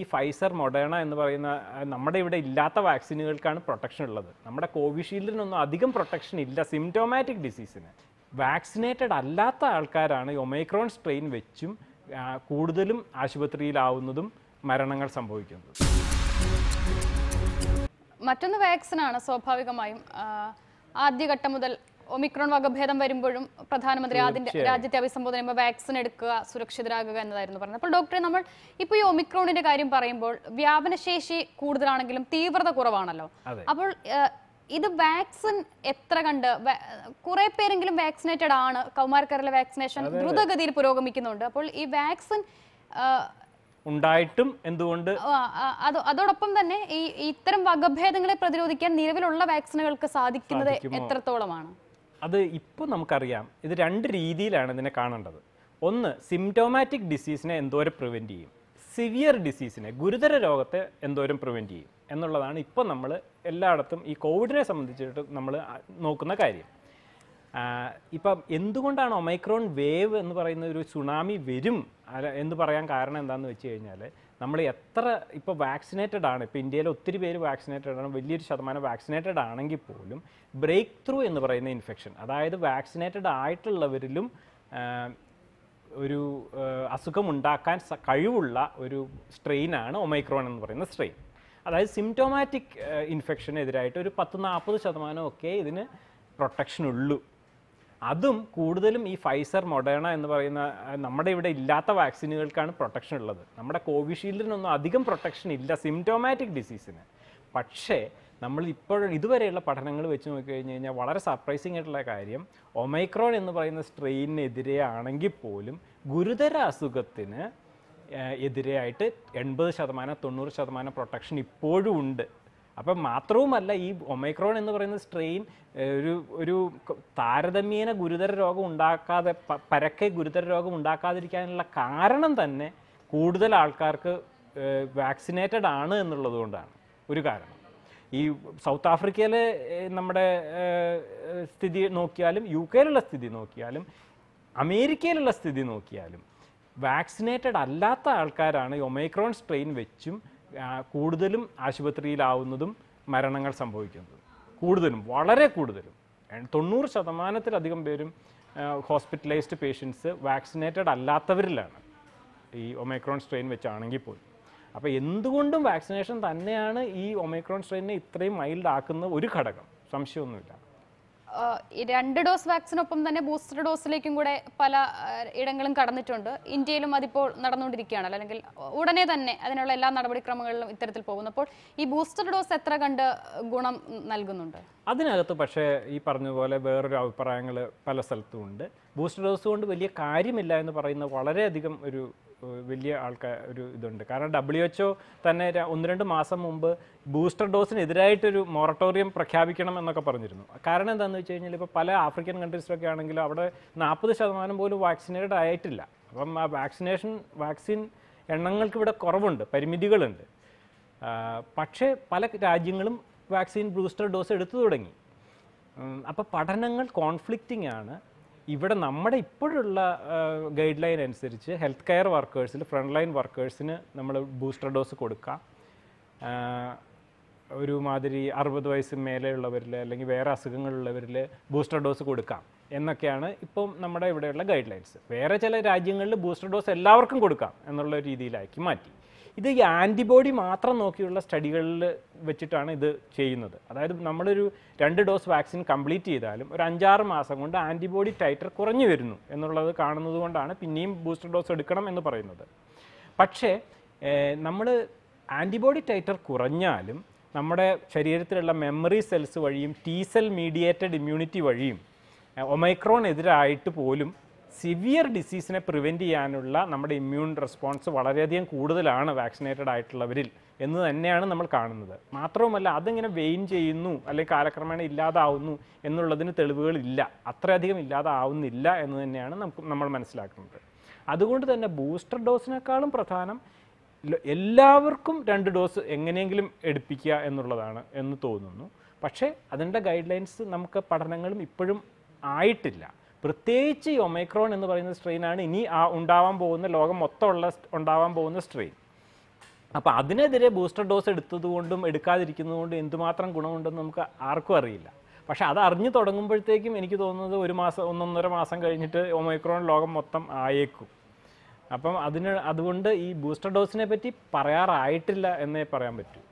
ഈ Pfizer Moderna എന്ന് പറയുന്ന നമ്മുടെ ഇവിടെ ഇല്ലാത്ത വാക്സിനുകൾക്കാണ് പ്രൊട്ടക്ഷൻ ഉള്ളത് നമ്മുടെ കോവിഷീൽഡിനൊന്നും അധികം പ്രൊട്ടക്ഷൻ ഇല്ല സിംറ്റോമാറ്റിക് ഡിസീസിന് വാക്സിനേറ്റഡ് അല്ലാത്ത ആൾക്കാരാണ് ഒമൈക്രോൺ സ്ട്രെയിൻ വെച്ചും കൂടുതലും ആശുപത്രിയിലാവുന്നതും മരണങ്ങൾ സംഭവിക്കുന്നത് മറ്റൊന്ന് വാക്സിനാണ് സ്വാഭാവികമായും ആദ്യഘട്ടം മുതൽ ഒമിക്രോൺ വകഭേദം വരുമ്പോഴും പ്രധാനമന്ത്രി അതിന്റെ രാജ്യത്തെ അഭിസംബോധന ചെയ്യുമ്പോൾ വാക്സിൻ എടുക്കുക സുരക്ഷിതരാകുക എന്നതായിരുന്നു പറഞ്ഞത് അപ്പോൾ ഡോക്ടറെ നമ്മൾ ഇപ്പൊ ഈ ഒമിക്രോണിന്റെ കാര്യം പറയുമ്പോൾ വ്യാപനശേഷി കൂടുതലാണെങ്കിലും തീവ്രത കുറവാണല്ലോ അപ്പോൾ ഇത് വാക്സിൻ എത്ര കണ്ട് കുറെ പേരെങ്കിലും വാക്സിനേറ്റഡ് ആണ് കൗമാരക്കാരിലെ വാക്സിനേഷൻ ദ്രുതഗതിയിൽ പുരോഗമിക്കുന്നുണ്ട് അപ്പോൾ ഈ വാക്സിൻ ഉണ്ടായിട്ടും എന്തുകൊണ്ട് അതോടൊപ്പം തന്നെ ഈ ഇത്തരം വകഭേദങ്ങളെ പ്രതിരോധിക്കാൻ നിലവിലുള്ള വാക്സിനുകൾക്ക് സാധിക്കുന്നത് എത്രത്തോളമാണ് അത് ഇപ്പോൾ നമുക്കറിയാം ഇത് രണ്ട് രീതിയിലാണ് ഇതിനെ കാണേണ്ടത് ഒന്ന് സിംറ്റോമാറ്റിക് ഡിസീസിനെ എന്തോരം പ്രിവെൻറ്റ് ചെയ്യും സിവിയർ ഡിസീസിനെ ഗുരുതര രോഗത്തെ എന്തോരം പ്രിവെൻറ്റ് ചെയ്യും എന്നുള്ളതാണ് ഇപ്പോൾ നമ്മൾ എല്ലായിടത്തും ഈ കോവിഡിനെ സംബന്ധിച്ചിട്ട് നമ്മൾ നോക്കുന്ന കാര്യം ഇപ്പം എന്തുകൊണ്ടാണ് ഒമൈക്രോൺ വേവ് എന്ന് പറയുന്ന ഒരു സുനാമി വരും എന്ന് പറയാൻ കാരണം എന്താണെന്ന് വെച്ച് കഴിഞ്ഞാൽ നമ്മൾ എത്ര ഇപ്പോൾ വാക്സിനേറ്റഡ് ആണ് ഇപ്പോൾ ഇന്ത്യയിൽ ഒത്തിരി പേര് വാക്സിനേറ്റഡ് ആണ് വലിയൊരു ശതമാനം വാക്സിനേറ്റഡ് ആണെങ്കിൽ പോലും ബ്രേക്ക് ത്രൂ എന്ന് പറയുന്ന ഇൻഫെക്ഷൻ അതായത് വാക്സിനേറ്റഡ് ആയിട്ടുള്ളവരിലും ഒരു അസുഖം ഉണ്ടാക്കാൻ കഴിവുള്ള ഒരു സ്ട്രെയിനാണ് ഒമൈക്രോൺ എന്ന് പറയുന്ന സ്ട്രെയിൻ അതായത് സിംറ്റോമാറ്റിക് ഇൻഫെക്ഷനെതിരായിട്ട് ഒരു പത്ത് നാൽപ്പത് ശതമാനമൊക്കെ ഇതിന് പ്രൊട്ടക്ഷൻ ഉള്ളൂ അതും കൂടുതലും ഈ ഫൈസർ മൊഡേണ എന്ന് പറയുന്ന നമ്മുടെ ഇവിടെ ഇല്ലാത്ത വാക്സിനുകൾക്കാണ് പ്രൊട്ടക്ഷൻ ഉള്ളത് നമ്മുടെ കോവിഷീൽഡിനൊന്നും അധികം പ്രൊട്ടക്ഷൻ ഇല്ല സിംറ്റോമാറ്റിക് ഡിസീസിന് പക്ഷേ നമ്മൾ ഇപ്പോൾ ഇതുവരെയുള്ള പഠനങ്ങൾ വെച്ച് നോക്കിക്കഴിഞ്ഞ് കഴിഞ്ഞാൽ വളരെ സർപ്രൈസിംഗ് ആയിട്ടുള്ള കാര്യം ഒമൈക്രോൺ എന്ന് പറയുന്ന സ്ട്രെയിനിനെതിരെ ആണെങ്കിൽ പോലും ഗുരുതര അസുഖത്തിന് എതിരെയായിട്ട് എൺപത് ശതമാനം തൊണ്ണൂറ് ശതമാനം പ്രൊട്ടക്ഷൻ ഇപ്പോഴും ഉണ്ട് അപ്പം മാത്രവുമല്ല ഈ ഒമൈക്രോൺ എന്ന് പറയുന്ന സ്ട്രെയിൻ ഒരു ഒരു താരതമ്യേന ഗുരുതര രോഗം ഉണ്ടാക്കാതെ പരക്കെ ഗുരുതര രോഗം ഉണ്ടാക്കാതിരിക്കാനുള്ള കാരണം തന്നെ കൂടുതൽ ആൾക്കാർക്ക് വാക്സിനേറ്റഡ് ആണ് എന്നുള്ളത് കൊണ്ടാണ് ഒരു കാരണം ഈ സൗത്ത് ആഫ്രിക്കയിൽ നമ്മുടെ സ്ഥിതി നോക്കിയാലും യു കെയിലുള്ള സ്ഥിതി നോക്കിയാലും അമേരിക്കയിലുള്ള സ്ഥിതി നോക്കിയാലും വാക്സിനേറ്റഡ് അല്ലാത്ത ആൾക്കാരാണ് ഒമൈക്രോൺ സ്ട്രെയിൻ വെച്ചും കൂടുതലും ആശുപത്രിയിലാവുന്നതും മരണങ്ങൾ സംഭവിക്കുന്നതും കൂടുതലും വളരെ കൂടുതലും തൊണ്ണൂറ് ശതമാനത്തിലധികം പേരും ഹോസ്പിറ്റലൈസ്ഡ് പേഷ്യൻസ് വാക്സിനേറ്റഡ് അല്ലാത്തവരിലാണ് ഈ ഒമൈക്രോൺ സ്ട്രെയിൻ വെച്ചാണെങ്കിൽ പോലും അപ്പോൾ എന്തുകൊണ്ടും വാക്സിനേഷൻ തന്നെയാണ് ഈ ഒമൈക്രോൺ സ്ട്രെയിനെ ഇത്രയും മൈൽഡ് ആക്കുന്ന ഒരു ഘടകം സംശയമൊന്നുമില്ല രണ്ട് ഡോസ് വാക്സിനൊപ്പം തന്നെ ബൂസ്റ്റർ ഡോസിലേക്കും കൂടെ പല ഇടങ്ങളും കടന്നിട്ടുണ്ട് ഇന്ത്യയിലും അതിപ്പോൾ നടന്നുകൊണ്ടിരിക്കുകയാണ് അല്ലെങ്കിൽ ഉടനെ തന്നെ അതിനുള്ള എല്ലാ നടപടിക്രമങ്ങളിലും ഇത്തരത്തിൽ പോകുന്നു അപ്പോൾ ഈ ബൂസ്റ്റർ ഡോസ് എത്ര കണ്ട് ഗുണം നൽകുന്നുണ്ട് അതിനകത്ത് പക്ഷേ ഈ പറഞ്ഞതുപോലെ വേറൊരു അഭിപ്രായങ്ങൾ പല സ്ഥലത്തും ഉണ്ട് ബൂസ്റ്റർ ഡോസ് കൊണ്ട് വലിയ കാര്യമില്ല എന്ന് പറയുന്ന വളരെയധികം ഒരു വലിയ ആൾക്കാർ ഒരു ഇതുണ്ട് കാരണം ഡബ്ല്യു എച്ച്ഒ തന്നെ ഒന്ന് രണ്ട് മാസം മുമ്പ് ബൂസ്റ്റർ ഡോസിനെതിരായിട്ടൊരു മൊറട്ടോറിയം പ്രഖ്യാപിക്കണം എന്നൊക്കെ പറഞ്ഞിരുന്നു കാരണം എന്താണെന്ന് വെച്ച് കഴിഞ്ഞാൽ ഇപ്പോൾ പല ആഫ്രിക്കൻ കൺട്രീസിലൊക്കെ ആണെങ്കിലും അവിടെ നാൽപ്പത് ശതമാനം പോലും വാക്സിനേറ്റഡ് ആയിട്ടില്ല അപ്പം ആ വാക്സിനേഷൻ വാക്സിൻ എണ്ണങ്ങൾക്ക് ഇവിടെ കുറവുണ്ട് പരിമിതികളുണ്ട് പക്ഷേ പല രാജ്യങ്ങളും വാക്സിൻ ബൂസ്റ്റർ ഡോസ് എടുത്തു തുടങ്ങി അപ്പോൾ പഠനങ്ങൾ കോൺഫ്ലിക്റ്റിംഗ് ആണ് ഇവിടെ നമ്മുടെ ഇപ്പോഴുള്ള ഗൈഡ് ലൈൻ അനുസരിച്ച് ഹെൽത്ത് കെയർ വർക്കേഴ്സിൽ ഫ്രണ്ട് ലൈൻ വർക്കേഴ്സിന് നമ്മൾ ബൂസ്റ്റർ ഡോസ് കൊടുക്കാം ഒരു മാതിരി അറുപത് വയസ്സ് മേലെയുള്ളവരിൽ അല്ലെങ്കിൽ വേറെ അസുഖങ്ങളുള്ളവരിൽ ബൂസ്റ്റർ ഡോസ് കൊടുക്കാം എന്നൊക്കെയാണ് ഇപ്പം നമ്മുടെ ഇവിടെയുള്ള ഗൈഡ് ലൈൻസ് വേറെ ചില രാജ്യങ്ങളിൽ ബൂസ്റ്റർ ഡോസ് എല്ലാവർക്കും കൊടുക്കാം എന്നുള്ള രീതിയിലാക്കി മാറ്റി ഇത് ഈ ആൻറ്റിബോഡി മാത്രം നോക്കിയുള്ള സ്റ്റഡികളിൽ വെച്ചിട്ടാണ് ഇത് ചെയ്യുന്നത് അതായത് നമ്മളൊരു രണ്ട് ഡോസ് വാക്സിൻ കംപ്ലീറ്റ് ചെയ്താലും ഒരു അഞ്ചാറ് മാസം കൊണ്ട് ആൻറ്റിബോഡി ടൈറ്റർ കുറഞ്ഞു വരുന്നു എന്നുള്ളത് കാണുന്നത് കൊണ്ടാണ് പിന്നെയും ബൂസ്റ്റർ ഡോസ് എടുക്കണം എന്ന് പറയുന്നത് പക്ഷേ നമ്മൾ ആൻറ്റിബോഡി ടൈറ്റർ കുറഞ്ഞാലും നമ്മുടെ ശരീരത്തിലുള്ള മെമ്മറി സെൽസ് വഴിയും ടി സെൽ മീഡിയേറ്റഡ് ഇമ്മ്യൂണിറ്റി വഴിയും ഒമൈക്രോൺ എതിരായിട്ട് പോലും സിവിയർ ഡിസീസിനെ പ്രിവെൻറ്റ് ചെയ്യാനുള്ള നമ്മുടെ ഇമ്മ്യൂൺ റെസ്പോൺസ് വളരെയധികം കൂടുതലാണ് വാക്സിനേറ്റഡ് ആയിട്ടുള്ളവരിൽ എന്ന് തന്നെയാണ് നമ്മൾ കാണുന്നത് മാത്രവുമല്ല അതിങ്ങനെ വെയിൻ ചെയ്യുന്നു അല്ലെങ്കിൽ കാലക്രമേണ ഇല്ലാതാവുന്നു എന്നുള്ളതിന് തെളിവുകളില്ല അത്രയധികം ഇല്ലാതാവുന്നില്ല എന്ന് തന്നെയാണ് നമുക്ക് നമ്മൾ മനസ്സിലാക്കുന്നത് അതുകൊണ്ട് തന്നെ ബൂസ്റ്റർ ഡോസിനേക്കാളും പ്രധാനം എല്ലാവർക്കും രണ്ട് ഡോസ് എങ്ങനെയെങ്കിലും എടുപ്പിക്കുക എന്നുള്ളതാണ് എന്ന് തോന്നുന്നു പക്ഷേ അതിൻ്റെ ഗൈഡ് ലൈൻസ് നമുക്ക് പഠനങ്ങളും ഇപ്പോഴും ആയിട്ടില്ല പ്രത്യേകിച്ച് ഈ ഒമൈക്രോൺ എന്ന് പറയുന്ന സ്ട്രെയിനാണ് ഇനി ആ ഉണ്ടാവാൻ പോകുന്ന ലോകം മൊത്തമുള്ള ഉണ്ടാവാൻ പോകുന്ന സ്ട്രെയിൻ അപ്പോൾ അതിനെതിരെ ബൂസ്റ്റർ ഡോസ് എടുത്തതുകൊണ്ടും എടുക്കാതിരിക്കുന്നതുകൊണ്ടും എന്തുമാത്രം ഗുണമുണ്ടെന്ന് നമുക്ക് ആർക്കും അറിയില്ല പക്ഷേ അത് അറിഞ്ഞു തുടങ്ങുമ്പോഴത്തേക്കും എനിക്ക് തോന്നുന്നത് ഒരു മാസം ഒന്നൊന്നര മാസം കഴിഞ്ഞിട്ട് ഒമൈക്രോൺ ലോകം മൊത്തം ആയേക്കും അപ്പം അതിന് അതുകൊണ്ട് ഈ ബൂസ്റ്റർ ഡോസിനെ പറ്റി പറയാറായിട്ടില്ല എന്നേ പറയാൻ പറ്റൂ